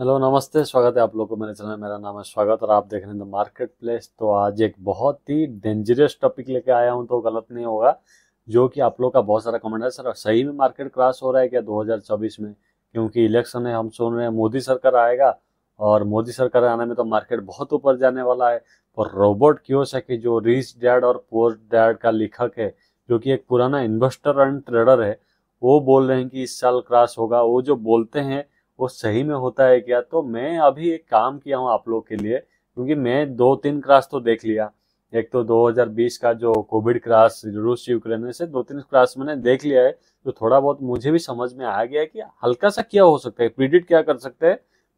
hello नमस्ते स्वागत है आप लोग को मेरे चैनल मेरा नाम है स्वागत और आप देख रहे हैं द मार्केट प्लेस तो आज एक बहुत ही डेंजरस टॉपिक लेके आया हूं तो गलत नहीं होगा जो कि आप लोग का बहुत सारा कमेंट है सर सही में मार्केट क्रॉस हो रहा है क्या 2024 में क्योंकि इलेक्शन है हम सुन रहे हैं मोदी सरकार आएगा और मोदी सरकार आने में तो मार्केट बहुत ऊपर जाने वाला है और रोबोट क्यों सके जो रिच डैड और पोअर डैड का लेखक है जो कि एक पुराना इन्वेस्टर एंड ट्रेडर है वो बोल रहे हैं कि इस साल क्रॉस होगा वो जो बोलते हैं वो सही में होता है क्या तो मैं अभी एक काम किया हूँ आप लोग के लिए क्योंकि मैं दो तीन क्रास तो देख लिया एक तो 2020 का जो कोविड क्रास रूस यूक्रेन से दो तीन क्रास मैंने देख लिया है तो थोड़ा बहुत मुझे भी समझ में आ गया है कि हल्का सा क्या हो सकता है प्रिडिक्ट क्या कर सकते हैं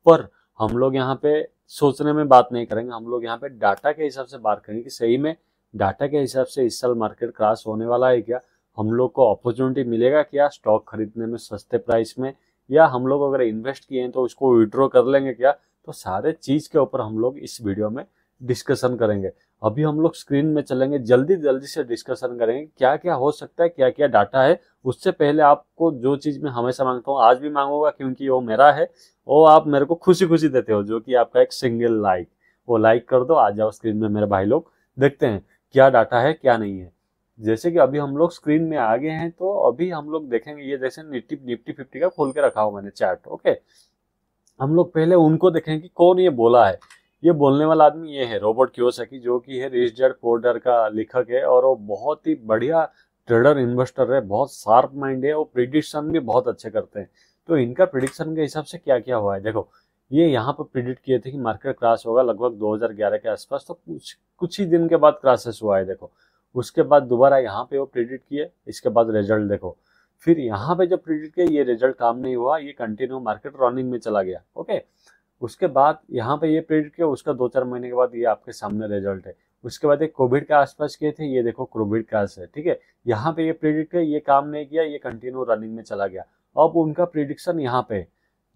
पर हम लोग यहाँ पे सोचने में बात नहीं करेंगे हम लोग यहाँ पे डाटा के हिसाब से बात करेंगे कि सही में डाटा के हिसाब से इस साल मार्केट क्रास होने वाला है क्या हम लोग को अपॉर्चुनिटी मिलेगा क्या स्टॉक खरीदने में सस्ते प्राइस में या हम लोग अगर इन्वेस्ट किए हैं तो उसको विड्रॉ कर लेंगे क्या तो सारे चीज़ के ऊपर हम लोग इस वीडियो में डिस्कशन करेंगे अभी हम लोग स्क्रीन में चलेंगे जल्दी जल्दी से डिस्कशन करेंगे क्या क्या हो सकता है क्या क्या डाटा है उससे पहले आपको जो चीज़ मैं हमेशा मांगता हूँ आज भी मांगूंगा क्योंकि वो मेरा है वो आप मेरे को खुशी खुशी देते हो जो कि आपका एक सिंगल लाइक वो लाइक कर दो आ जाओ स्क्रीन में मेरे भाई लोग देखते हैं क्या डाटा है क्या नहीं है जैसे कि अभी हम लोग स्क्रीन में आगे हैं तो अभी हम लोग देखेंगे ये जैसे निफ्टी निफ्टी फिफ्टी का खोल के रखा हो मैंने चार्ट ओके हम लोग पहले उनको देखें कि कौन ये बोला है ये बोलने वाला आदमी ये है रॉबर्ट क्योसकी जो कि है रिचर्ड कोडर का लेखक है और वो बहुत ही बढ़िया ट्रेडर इन्वेस्टर है बहुत शार्प माइंड है और प्रिडिक्शन भी बहुत अच्छे करते हैं तो इनका प्रिडिक्शन के हिसाब से क्या क्या हुआ है देखो ये यहाँ पर प्रिडिक्ट किए थे कि मार्केट क्रैश होगा लगभग 2011 के आसपास तो कुछ कुछ ही दिन के बाद क्रैशेस हुआ है देखो उसके बाद दोबारा यहाँ पे वो प्रिडिक्ट किए इसके बाद रिजल्ट देखो फिर यहाँ पे जब प्रिडिक्ट किया ये रिजल्ट काम नहीं हुआ ये कंटिन्यू मार्केट रनिंग में चला गया ओके उसके बाद यहाँ पे ये प्रिडिक्ट किया उसका दो चार महीने के बाद ये आपके सामने रिजल्ट है उसके बाद एक कोविड के आसपास किए थे ये देखो कोविड का है ठीक है यहाँ पे ये प्रिडिक्ट किया ये काम नहीं किया ये कंटिन्यू रनिंग में चला गया अब उनका प्रिडिक्शन यहाँ पे है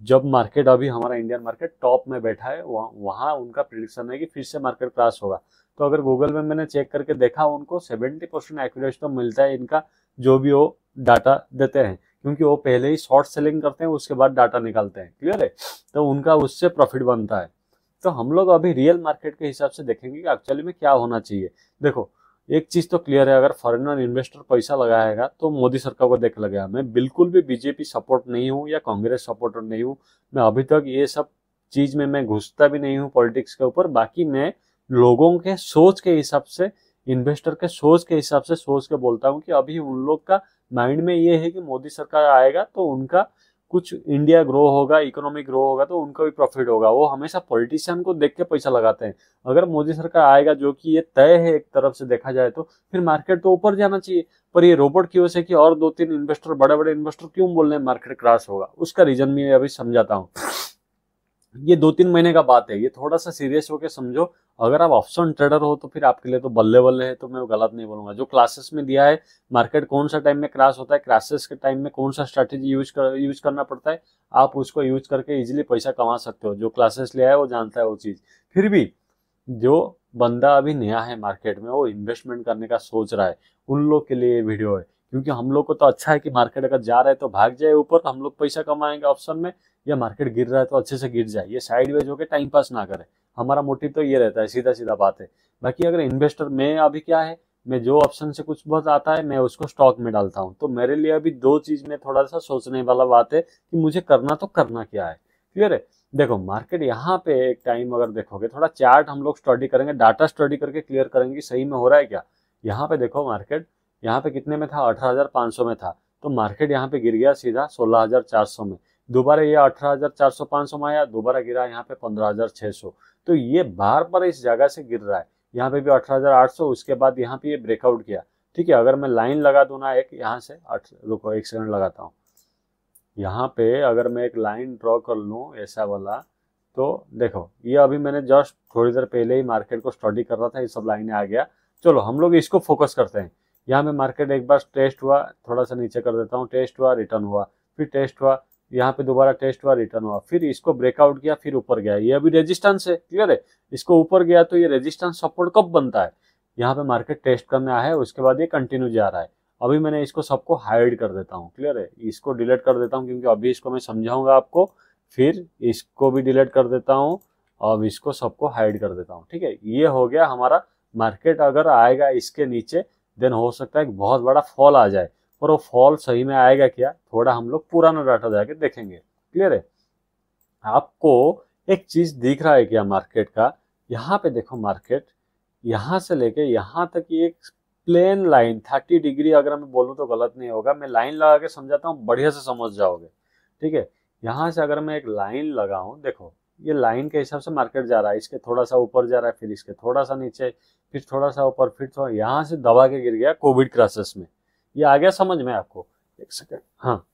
जब मार्केट अभी हमारा इंडियन मार्केट टॉप में बैठा है वह, वहाँ उनका प्रिडिक्शन है कि फिर से मार्केट क्रास होगा तो अगर गूगल में मैंने चेक करके देखा उनको सेवेंटी परसेंट एक्यूरेट तो मिलता है इनका जो भी वो डाटा देते हैं क्योंकि वो पहले ही शॉर्ट सेलिंग करते हैं उसके बाद डाटा निकालते हैं क्लियर है तो उनका उससे प्रॉफिट बनता है तो हम लोग अभी रियल मार्केट के हिसाब से देखेंगे कि एक्चुअली में क्या होना चाहिए देखो एक चीज तो क्लियर है अगर फॉरेनर इन्वेस्टर पैसा लगाएगा तो मोदी सरकार को देख लगेगा मैं बिल्कुल भी बीजेपी सपोर्ट नहीं हूँ या कांग्रेस सपोर्टर नहीं हूँ मैं अभी तक ये सब चीज में मैं घुसता भी नहीं हूँ पॉलिटिक्स के ऊपर बाकी मैं लोगों के सोच के हिसाब से इन्वेस्टर के सोच के हिसाब से सोच के बोलता हूँ कि अभी उन लोग का माइंड में ये है कि मोदी सरकार आएगा तो उनका कुछ इंडिया ग्रो होगा इकोनॉमी ग्रो होगा तो उनका भी प्रॉफिट होगा वो हमेशा पॉलिटिशियन को देख के पैसा लगाते हैं अगर मोदी सरकार आएगा जो कि ये तय है एक तरफ से देखा जाए तो फिर मार्केट तो ऊपर जाना चाहिए पर ये रोबोट की वजह से कि और दो तीन इन्वेस्टर बड़े बड़े इन्वेस्टर क्यों बोल रहे हैं मार्केट क्रैश होगा उसका रीजन मैं अभी समझाता हूँ ये दो तीन महीने का बात है ये थोड़ा सा सीरियस होकर समझो अगर आप ऑप्शन ट्रेडर हो तो फिर आपके लिए तो बल्ले बल्ले है तो मैं गलत नहीं बोलूंगा जो क्लासेस में दिया है मार्केट कौन सा टाइम में क्रैश होता है क्रैशेस के टाइम में कौन सा स्ट्रैटेजी यूज कर यूज करना पड़ता है आप उसको यूज करके इजिली पैसा कमा सकते हो जो क्लासेस लिया है वो जानता है वो चीज़ फिर भी जो बंदा अभी नया है मार्केट में वो इन्वेस्टमेंट करने का सोच रहा है उन लोग के लिए ये वीडियो है क्योंकि हम लोग को तो अच्छा है कि मार्केट अगर जा रहा है तो भाग जाए ऊपर तो हम लोग पैसा कमाएंगे ऑप्शन में या मार्केट गिर रहा है तो अच्छे से गिर जाए ये साइडवेज होकर टाइम पास ना करे हमारा मोटिव तो ये रहता है सीधा सीधा बात है बाकी अगर इन्वेस्टर में अभी क्या है मैं जो ऑप्शन से कुछ बहुत आता है मैं उसको स्टॉक में डालता हूँ तो मेरे लिए अभी दो चीज में थोड़ा सा सोचने वाला बात है कि मुझे करना तो करना क्या है क्लियर है देखो मार्केट यहाँ पे एक टाइम अगर देखोगे थोड़ा चार्ट हम लोग स्टडी करेंगे डाटा स्टडी करके क्लियर करेंगे कि सही में हो रहा है क्या यहाँ पे देखो मार्केट यहाँ पे कितने में था अठारह में था तो मार्केट यहाँ पे गिर गया सीधा सोलह में दोबारा ये अठारह हजार चार सौ पांच सौ में आया दोबारा गिरा यहाँ पे पंद्रह हजार छह सौ तो ये बार बार इस जगह से गिर रहा है यहाँ पे भी अठारह हजार आठ सौ उसके बाद यहाँ पे ये ब्रेकआउट किया ठीक है अगर मैं लाइन लगा दू ना एक यहाँ से आठ रुको एक सेकंड लगाता हूँ यहाँ पे अगर मैं एक लाइन ड्रॉ कर लू ऐसा वाला तो देखो ये अभी मैंने जस्ट थोड़ी देर पहले ही मार्केट को स्टडी कर रहा था ये सब लाइने आ गया चलो हम लोग इसको फोकस करते हैं यहाँ पे मार्केट एक बार टेस्ट हुआ थोड़ा सा नीचे कर देता हूँ टेस्ट हुआ रिटर्न हुआ फिर टेस्ट हुआ यहाँ पे दोबारा टेस्ट हुआ रिटर्न हुआ फिर इसको ब्रेकआउट किया फिर ऊपर गया ये अभी रेजिस्टेंस है क्लियर है इसको ऊपर गया तो ये रेजिस्टेंस सपोर्ट कब बनता है यहाँ पे मार्केट टेस्ट करने आया है उसके बाद ये कंटिन्यू जा रहा है अभी मैंने इसको सबको हाइड कर देता हूँ क्लियर है इसको डिलीट कर देता हूँ क्योंकि अभी इसको मैं समझाऊंगा आपको फिर इसको भी डिलीट कर देता हूँ अब इसको सबको हाइड कर देता हूँ ठीक है ये हो गया हमारा मार्केट अगर आएगा इसके नीचे देन हो सकता है बहुत बड़ा फॉल आ जाए और वो फॉल सही में आएगा क्या थोड़ा हम लोग पुराना डाटा जाके देखेंगे क्लियर है आपको एक चीज दिख रहा है क्या मार्केट का यहाँ पे देखो मार्केट यहाँ से लेके यहाँ तक एक प्लेन लाइन थर्टी डिग्री अगर मैं बोलूँ तो गलत नहीं होगा मैं लाइन लगा के समझाता हूँ बढ़िया से समझ जाओगे ठीक है यहाँ से अगर मैं एक लाइन लगाऊँ देखो ये लाइन के हिसाब से मार्केट जा रहा है इसके थोड़ा सा ऊपर जा रहा है फिर इसके थोड़ा सा नीचे फिर थोड़ा सा ऊपर फिर थोड़ा यहाँ से दबा के गिर गया कोविड क्राइसिस में ये आ गया समझ में आपको एक सेकेंड हाँ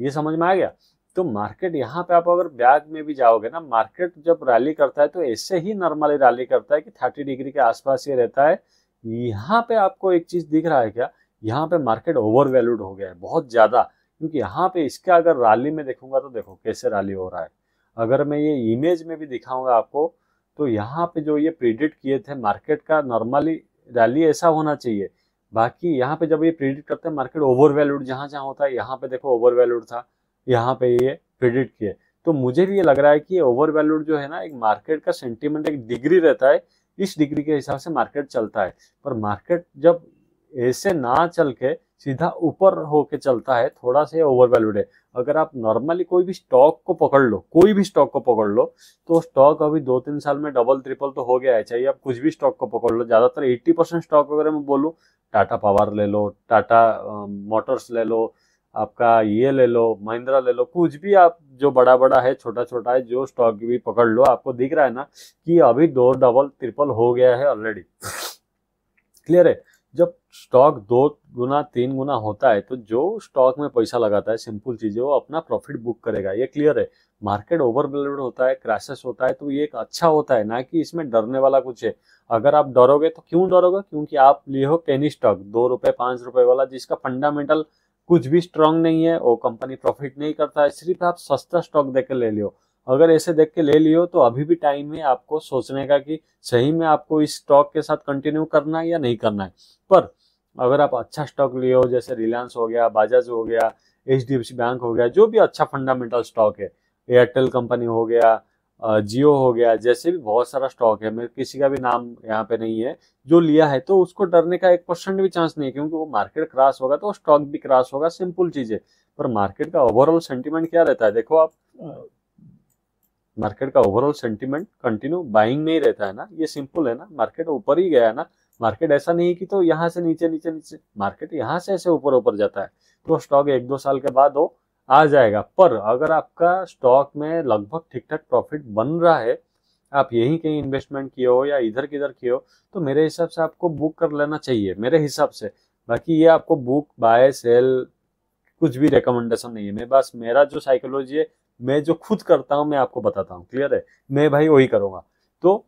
ये समझ में आ गया तो मार्केट यहाँ पे आप अगर ब्याज में भी जाओगे ना मार्केट जब रैली करता है तो ऐसे ही नॉर्मली रैली करता है कि थर्टी डिग्री के आसपास ये रहता है यहाँ पे आपको एक चीज दिख रहा है क्या यहाँ पे मार्केट ओवर वैल्यूड हो गया है बहुत ज्यादा क्योंकि यहाँ पे इसका अगर रैली में देखूंगा तो देखो कैसे रैली हो रहा है अगर मैं ये इमेज में भी दिखाऊंगा आपको तो यहाँ पे जो ये प्रिडिक्ट किए थे मार्केट का नॉर्मली रैली ऐसा होना चाहिए बाकी यहाँ पे जब ये प्रिडिक्ट करते हैं मार्केट ओवर वैल्यूड जहाँ जहाँ होता है यहाँ पे देखो ओवर वैल्यूड था यहाँ पे ये प्रिडिक्ट किए तो मुझे भी ये लग रहा है कि ओवर वैल्यूड जो है ना एक मार्केट का सेंटिमेंट एक डिग्री रहता है इस डिग्री के हिसाब से मार्केट चलता है पर मार्केट जब ऐसे ना चल के सीधा ऊपर होके चलता है थोड़ा सा ओवर वैल्यूड है अगर आप नॉर्मली कोई भी स्टॉक को पकड़ लो कोई भी स्टॉक को पकड़ लो तो स्टॉक अभी दो तीन साल में डबल ट्रिपल तो हो गया है चाहिए आप कुछ भी स्टॉक को पकड़ लो ज़्यादातर 80 परसेंट स्टॉक अगर मैं बोलू टाटा पावर ले लो टाटा मोटर्स ले लो आपका ये ले लो महिंद्रा ले लो कुछ भी आप जो बड़ा बड़ा है छोटा छोटा है जो स्टॉक भी पकड़ लो आपको दिख रहा है ना कि अभी दो डबल ट्रिपल हो गया है ऑलरेडी क्लियर है जब स्टॉक दो गुना तीन गुना होता है तो जो स्टॉक में पैसा लगाता है सिंपल चीज़ है वो अपना प्रॉफिट बुक करेगा ये क्लियर है मार्केट ओवर होता है क्रैशेस होता है तो ये एक अच्छा होता है ना कि इसमें डरने वाला कुछ है अगर आप डरोगे तो क्यों डरोगे क्योंकि आप लिए हो कैनी स्टॉक दो रुपये पाँच रुपये वाला जिसका फंडामेंटल कुछ भी स्ट्रांग नहीं है वो कंपनी प्रॉफिट नहीं करता है सिर्फ आप सस्ता स्टॉक देकर ले लियो अगर ऐसे देख के ले लियो तो अभी भी टाइम है आपको सोचने का कि सही में आपको इस स्टॉक के साथ कंटिन्यू करना है या नहीं करना है पर अगर आप अच्छा स्टॉक लियो जैसे रिलायंस हो गया बाजाज हो गया एच बैंक हो गया जो भी अच्छा फंडामेंटल स्टॉक है एयरटेल कंपनी हो गया जियो हो गया जैसे भी बहुत सारा स्टॉक है मेरे किसी का भी नाम यहाँ पे नहीं है जो लिया है तो उसको डरने का एक परसेंट भी चांस नहीं है क्योंकि वो मार्केट क्रास होगा तो स्टॉक भी क्रास होगा सिंपल चीज है पर मार्केट का ओवरऑल सेंटिमेंट क्या रहता है देखो आप मार्केट का ओवरऑल सेंटिमेंट कंटिन्यू बाइंग में ही रहता है ना ये सिंपल है ना मार्केट ऊपर ही गया है ना मार्केट ऐसा नहीं कि तो यहाँ से नीचे नीचे नीचे मार्केट यहाँ से ऐसे ऊपर ऊपर जाता है तो स्टॉक एक दो साल के बाद हो आ जाएगा पर अगर आपका स्टॉक में लगभग ठीक ठाक प्रॉफिट बन रहा है आप यही कहीं इन्वेस्टमेंट किए हो या इधर किधर किए हो तो मेरे हिसाब से आपको बुक कर लेना चाहिए मेरे हिसाब से बाकी ये आपको बुक बाय सेल कुछ भी रिकमेंडेशन नहीं है मेरे पास मेरा जो साइकोलॉजी है मैं जो खुद करता हूँ मैं आपको बताता हूँ क्लियर है मैं भाई वही करूँगा तो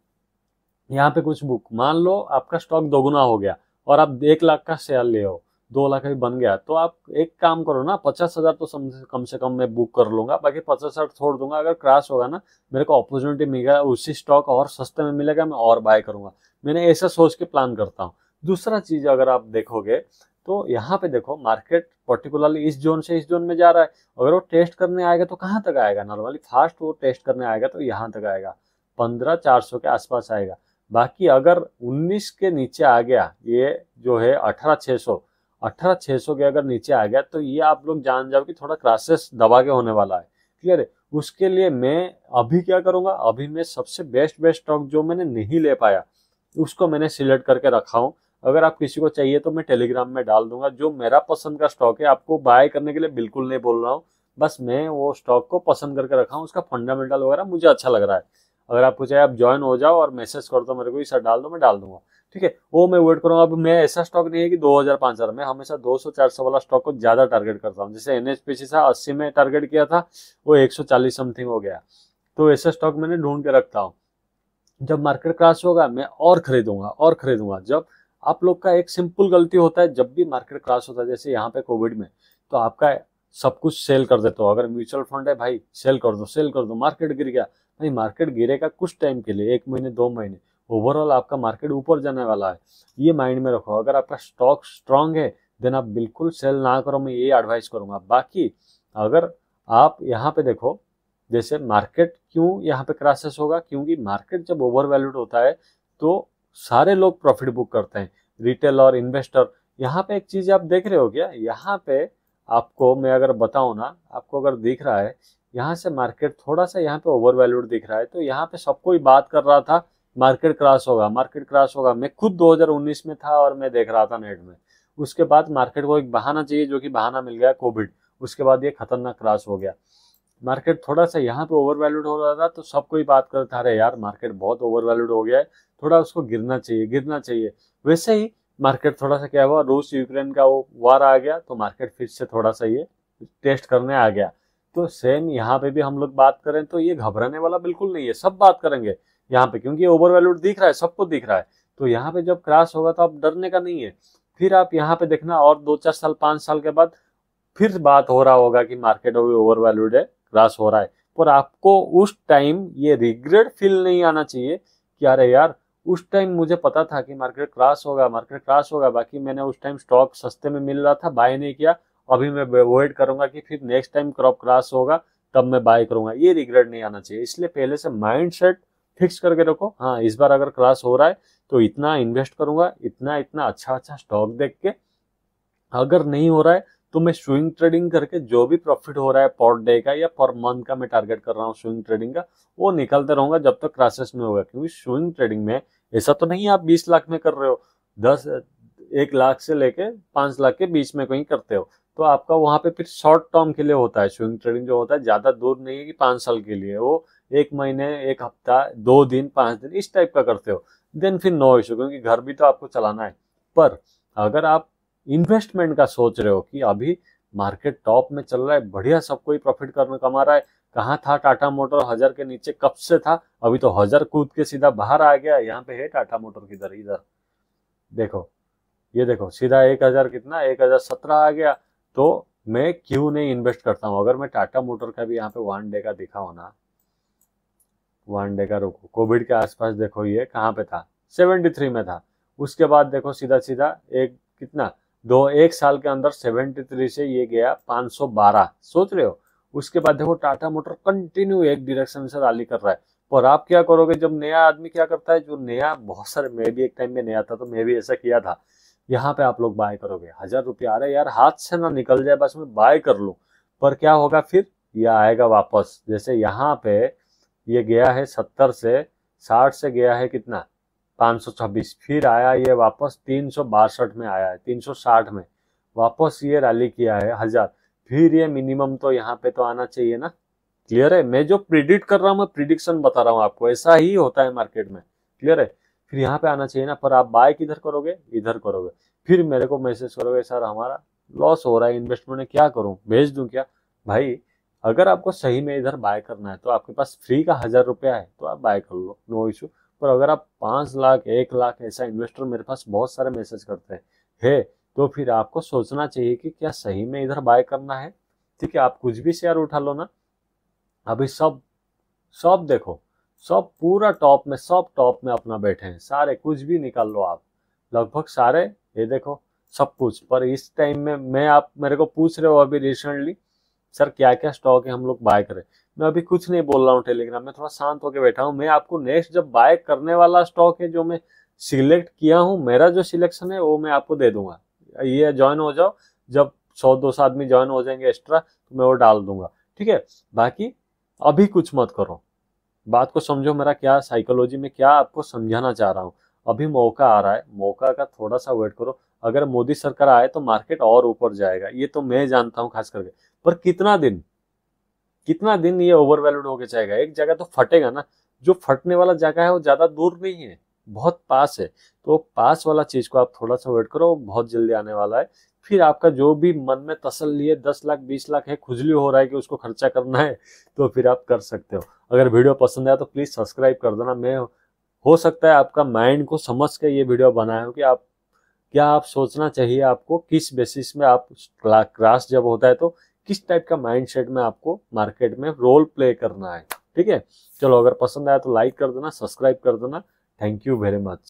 यहाँ पे कुछ बुक मान लो आपका स्टॉक दोगुना हो गया और आप एक लाख का शेयर ले हो दो लाख भी बन गया तो आप एक काम करो ना पचास हज़ार तो कम से कम मैं बुक कर लूंगा बाकी पचास हज़ार छोड़ दूंगा अगर क्रैश होगा ना मेरे को अपॉर्चुनिटी मिलेगा उसी स्टॉक और सस्ते में मिलेगा मैं और बाय करूंगा मैंने ऐसा सोच के प्लान करता हूँ दूसरा चीज़ अगर आप देखोगे तो यहाँ पे देखो मार्केट पर्टिकुलरली इस जोन से इस जोन में जा रहा है अगर वो टेस्ट करने आएगा तो कहाँ तक आएगा नॉर्मली फास्ट वो टेस्ट करने आएगा तो यहाँ तक आएगा पंद्रह चार सौ के आसपास आएगा बाकी अगर उन्नीस के नीचे आ गया ये जो है अठारह छः सौ अठारह छः सौ के अगर नीचे आ गया तो ये आप लोग जान जाओ कि थोड़ा क्रासेस दबा के होने वाला है क्लियर है उसके लिए मैं अभी क्या करूँगा अभी मैं सबसे बेस्ट बेस्ट स्टॉक जो मैंने नहीं ले पाया उसको मैंने सिलेक्ट करके रखा हूँ अगर आप किसी को चाहिए तो मैं टेलीग्राम में डाल दूंगा जो मेरा पसंद का स्टॉक है आपको बाय करने के लिए बिल्कुल नहीं बोल रहा हूँ बस मैं वो स्टॉक को पसंद करके रखा हूँ उसका फंडामेंटल वगैरह मुझे अच्छा लग रहा है अगर आपको चाहिए आप ज्वाइन हो जाओ और मैसेज कर दो मेरे को सर डाल दो मैं डाल दूंगा ठीक है वो मैं वेट करूँगा अब मैं ऐसा स्टॉक नहीं है कि दो हजार मैं हमेशा दो सौ वाला स्टॉक को ज़्यादा टारगेट करता हूँ जैसे एन था अस्सी में टारगेट किया था वो एक समथिंग हो गया तो ऐसा स्टॉक मैंने ढूंढ के रखता हूँ जब मार्केट क्रैश होगा मैं और खरीदूंगा और खरीदूंगा जब आप लोग का एक सिंपल गलती होता है जब भी मार्केट क्रास होता है जैसे यहाँ पे कोविड में तो आपका सब कुछ सेल कर देते हो अगर म्यूचुअल फंड है भाई सेल कर दो सेल कर दो मार्केट गिर गया भाई मार्केट गिरेगा कुछ टाइम के लिए एक महीने दो महीने ओवरऑल आपका मार्केट ऊपर जाने वाला है ये माइंड में रखो अगर आपका स्टॉक स्ट्रांग है देन आप बिल्कुल सेल ना करो मैं ये एडवाइस करूँगा बाकी अगर आप यहाँ पे देखो जैसे मार्केट क्यों यहाँ पे क्रासेस होगा क्योंकि मार्केट जब ओवर वैल्यूड होता है तो सारे लोग प्रॉफिट बुक करते हैं रिटेल और इन्वेस्टर यहाँ पे एक चीज आप देख रहे हो क्या यहाँ पे आपको मैं अगर बताऊँ ना आपको अगर दिख रहा है यहाँ से मार्केट थोड़ा सा यहाँ पे ओवर वैल्यूड दिख रहा है तो यहाँ पे सबको ही बात कर रहा था मार्केट क्रास होगा मार्केट क्रास होगा मैं खुद 2019 में था और मैं देख रहा था नेट में उसके बाद मार्केट को एक बहाना चाहिए जो कि बहाना मिल गया कोविड उसके बाद ये खतरनाक क्रास हो गया मार्केट थोड़ा सा यहाँ पे ओवर वैल्यूड हो रहा था तो सब कोई बात करता रहे यार मार्केट बहुत ओवर वैल्यूड हो गया है थोड़ा उसको गिरना चाहिए गिरना चाहिए वैसे ही मार्केट थोड़ा सा क्या हुआ रूस यूक्रेन का वो वार आ गया तो मार्केट फिर से थोड़ा सा ये टेस्ट करने आ गया तो सेम यहाँ पे भी हम लोग बात करें तो ये घबराने वाला बिल्कुल नहीं है सब बात करेंगे यहाँ पे क्योंकि ओवर वैल्यूड दिख रहा है सबको दिख रहा है तो यहाँ पे जब क्रास होगा तो आप डरने का नहीं है फिर आप यहाँ पे देखना और दो चार साल पाँच साल के बाद फिर बात हो रहा होगा कि मार्केट अभी ओवर वैल्यूड है क्रॉस हो रहा है पर आपको उस टाइम ये रिग्रेट फील नहीं आना चाहिए कि अरे यार उस टाइम मुझे पता था कि मार्केट क्रॉस होगा मार्केट क्रॉस होगा बाकी मैंने उस टाइम स्टॉक सस्ते में मिल रहा था बाय नहीं किया अभी मैं अवॉइड करूंगा कि फिर नेक्स्ट टाइम क्रॉप क्रॉस होगा तब मैं बाय करूंगा ये रिग्रेट नहीं आना चाहिए इसलिए पहले से माइंड सेट फिक्स करके रखो हाँ इस बार अगर क्रॉस हो रहा है तो इतना इन्वेस्ट करूंगा इतना इतना अच्छा अच्छा स्टॉक देख के अगर नहीं हो रहा है तो मैं स्विंग ट्रेडिंग करके जो भी प्रॉफिट हो रहा है पर डे का या पर मंथ का मैं टारगेट कर रहा हूँ स्विंग ट्रेडिंग का वो निकलते रहूंगा जब तक तो क्राइसिस में होगा क्योंकि स्विंग ट्रेडिंग में ऐसा तो नहीं आप बीस लाख में कर रहे हो दस एक लाख से लेके पांच लाख के बीच में कहीं करते हो तो आपका वहां पे फिर शॉर्ट टर्म के लिए होता है स्विंग ट्रेडिंग जो होता है ज्यादा दूर नहीं है कि पांच साल के लिए वो एक महीने एक हफ्ता दो दिन पांच दिन इस टाइप का करते हो देन फिर नो इशू क्योंकि घर भी तो आपको चलाना है पर अगर आप इन्वेस्टमेंट का सोच रहे हो कि अभी मार्केट टॉप में चल रहा है बढ़िया सब कोई प्रॉफिट करने कमा रहा है कहाँ था टाटा मोटर हजार के नीचे कब से था अभी तो हजार कूद के सीधा बाहर आ गया यहाँ पे है टाटा मोटर किधर इधर देखो ये देखो सीधा एक हजार कितना एक हजार सत्रह आ गया तो मैं क्यों नहीं इन्वेस्ट करता हूँ अगर मैं टाटा मोटर का भी यहाँ पे वन डे का दिखा होना वन डे का रोको कोविड के आसपास देखो ये कहाँ पे था सेवेंटी में था उसके बाद देखो सीधा सीधा एक कितना दो एक साल के अंदर 73 से ये गया 512 सोच रहे हो उसके बाद देखो टाटा मोटर कंटिन्यू एक डिरेक्शन से रैली कर रहा है पर आप क्या करोगे जब नया आदमी क्या करता है जो नया बहुत सारे मैं भी एक टाइम में नया था तो मैं भी ऐसा किया था यहाँ पे आप लोग बाय करोगे हजार रुपया आ रहा है यार हाथ से ना निकल जाए बस मैं बाय कर लू पर क्या होगा फिर ये आएगा वापस जैसे यहाँ पे ये गया है सत्तर से साठ से गया है कितना 526 फिर आया ये वापस तीन में आया है 360 में वापस ये रैली किया है हजार फिर ये मिनिमम तो यहाँ पे तो आना चाहिए ना क्लियर है मैं जो प्रिडिक्ट कर रहा हूँ मैं प्रिडिक्शन बता रहा हूँ आपको ऐसा ही होता है मार्केट में क्लियर है फिर यहाँ पे आना चाहिए ना पर आप बाय किधर करोगे इधर करोगे फिर मेरे को मैसेज करोगे सर हमारा लॉस हो रहा है इन्वेस्टमेंट में क्या करूँ भेज दूँ क्या भाई अगर आपको सही में इधर बाय करना है तो आपके पास फ्री का हजार रुपया है तो आप बाय कर लो नो इशू पर अगर आप पाँच लाख एक लाख ऐसा इन्वेस्टर मेरे पास बहुत सारे मैसेज करते हैं है तो फिर आपको सोचना चाहिए कि क्या सही में इधर बाय करना है ठीक है आप कुछ भी शेयर उठा लो ना अभी सब सब देखो सब पूरा टॉप में सब टॉप में अपना बैठे हैं सारे कुछ भी निकाल लो आप लगभग सारे ये देखो सब कुछ पर इस टाइम में मैं आप मेरे को पूछ रहे हो अभी रिसेंटली सर क्या क्या स्टॉक है हम लोग बाय करें मैं अभी कुछ नहीं बोल रहा हूँ टेलीग्राम में थोड़ा शांत होकर बैठा हूँ मैं आपको नेक्स्ट जब बाय करने वाला स्टॉक है जो मैं सिलेक्ट किया हूँ मेरा जो सिलेक्शन है वो मैं आपको दे दूंगा ये ज्वाइन हो जाओ जब सौ दो सौ आदमी ज्वाइन हो जाएंगे एक्स्ट्रा तो मैं वो डाल दूंगा ठीक है बाकी अभी कुछ मत करो बात को समझो मेरा क्या साइकोलॉजी में क्या आपको समझाना चाह रहा हूँ अभी मौका आ रहा है मौका का थोड़ा सा वेट करो अगर मोदी सरकार आए तो मार्केट और ऊपर जाएगा ये तो मैं जानता हूँ खास करके पर कितना दिन कितना दिन ये ओवर वैल्यूड होकर जाएगा एक जगह तो फटेगा ना जो फटने वाला जगह है वो ज्यादा दूर नहीं है बहुत पास है तो पास वाला चीज को आप थोड़ा सा वेट करो बहुत जल्दी आने वाला है फिर आपका जो भी मन में तसल्ली है दस लाख बीस लाख है खुजली हो रहा है कि उसको खर्चा करना है तो फिर आप कर सकते हो अगर वीडियो पसंद आया तो प्लीज सब्सक्राइब कर देना मैं हो सकता है आपका माइंड को समझ के ये वीडियो बनाया हो कि आप क्या आप सोचना चाहिए आपको किस बेसिस में आप क्रास जब होता है तो किस टाइप का माइंडसेट में आपको मार्केट में रोल प्ले करना है ठीक है चलो अगर पसंद आया तो लाइक कर देना सब्सक्राइब कर देना थैंक यू वेरी मच